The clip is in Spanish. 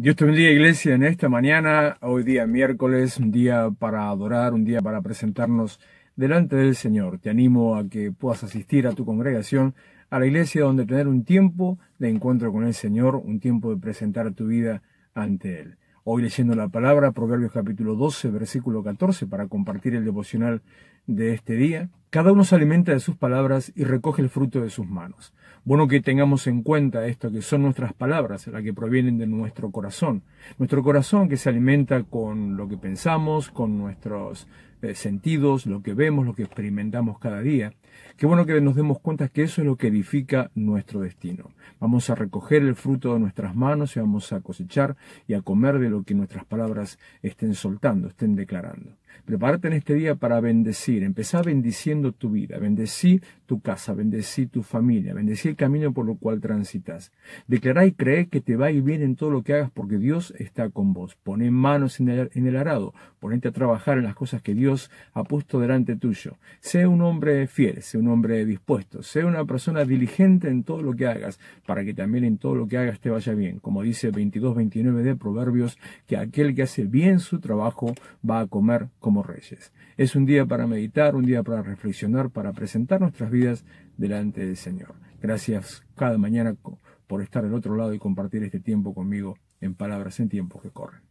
Dios te bendiga iglesia en esta mañana, hoy día miércoles, un día para adorar, un día para presentarnos delante del Señor. Te animo a que puedas asistir a tu congregación, a la iglesia donde tener un tiempo de encuentro con el Señor, un tiempo de presentar tu vida ante Él. Hoy leyendo la palabra, Proverbios capítulo 12, versículo 14, para compartir el devocional de este día. Cada uno se alimenta de sus palabras y recoge el fruto de sus manos. Bueno que tengamos en cuenta esto, que son nuestras palabras las que provienen de nuestro corazón. Nuestro corazón que se alimenta con lo que pensamos, con nuestros eh, sentidos, lo que vemos, lo que experimentamos cada día. Qué bueno que nos demos cuenta que eso es lo que edifica nuestro destino. Vamos a recoger el fruto de nuestras manos y vamos a cosechar y a comer de lo que nuestras palabras estén soltando, estén declarando. Prepárate en este día para bendecir. Empezá bendiciendo tu vida. Bendecí tu casa, bendecí tu familia, bendecí el camino por lo cual transitas. Declará y cree que te va a ir bien en todo lo que hagas porque Dios está con vos. Poné manos en el, arado. Ponete a trabajar en las cosas que Dios ha puesto delante tuyo. Sé un hombre fiel, sé un hombre dispuesto, sé una persona diligente en todo lo que hagas para que también en todo lo que hagas te vaya bien. Como dice 22-29 de Proverbios, que aquel que hace bien su trabajo va a comer como reyes. Es un día para meditar, un día para reflexionar, para presentar nuestras vidas delante del Señor. Gracias cada mañana por estar al otro lado y compartir este tiempo conmigo en palabras en tiempos que corren.